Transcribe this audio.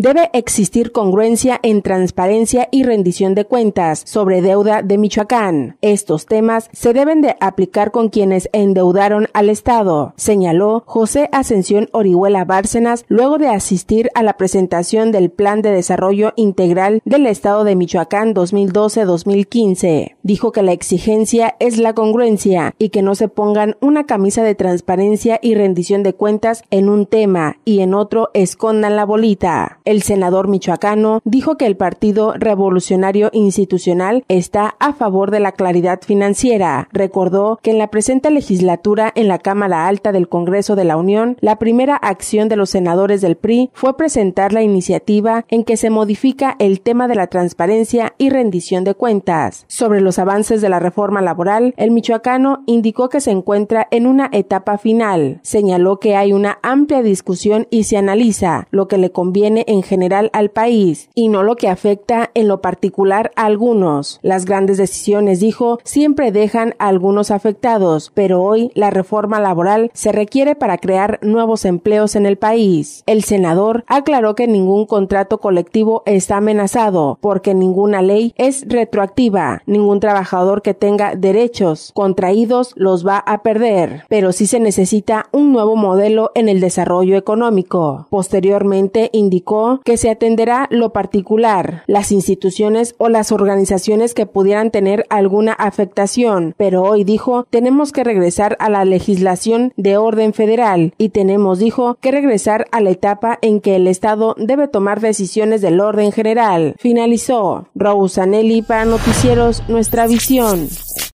Debe existir congruencia en transparencia y rendición de cuentas sobre deuda de Michoacán. Estos temas se deben de aplicar con quienes endeudaron al Estado, señaló José Ascensión Orihuela Bárcenas luego de asistir a la presentación del Plan de Desarrollo Integral del Estado de Michoacán 2012-2015. Dijo que la exigencia es la congruencia y que no se pongan una camisa de transparencia y rendición de cuentas en un tema y en otro escondan la bolita. El senador michoacano dijo que el Partido Revolucionario Institucional está a favor de la claridad financiera. Recordó que en la presente legislatura en la Cámara Alta del Congreso de la Unión, la primera acción de los senadores del PRI fue presentar la iniciativa en que se modifica el tema de la transparencia y rendición de cuentas. Sobre los avances de la reforma laboral, el michoacano indicó que se encuentra en una etapa final. Señaló que hay una amplia discusión y se analiza lo que le conviene en en general al país y no lo que afecta en lo particular a algunos. Las grandes decisiones, dijo, siempre dejan a algunos afectados, pero hoy la reforma laboral se requiere para crear nuevos empleos en el país. El senador aclaró que ningún contrato colectivo está amenazado porque ninguna ley es retroactiva. Ningún trabajador que tenga derechos contraídos los va a perder, pero sí se necesita un nuevo modelo en el desarrollo económico. Posteriormente indicó que se atenderá lo particular, las instituciones o las organizaciones que pudieran tener alguna afectación, pero hoy dijo, tenemos que regresar a la legislación de orden federal y tenemos, dijo, que regresar a la etapa en que el Estado debe tomar decisiones del orden general. Finalizó. Rosanelli para Noticieros Nuestra Visión.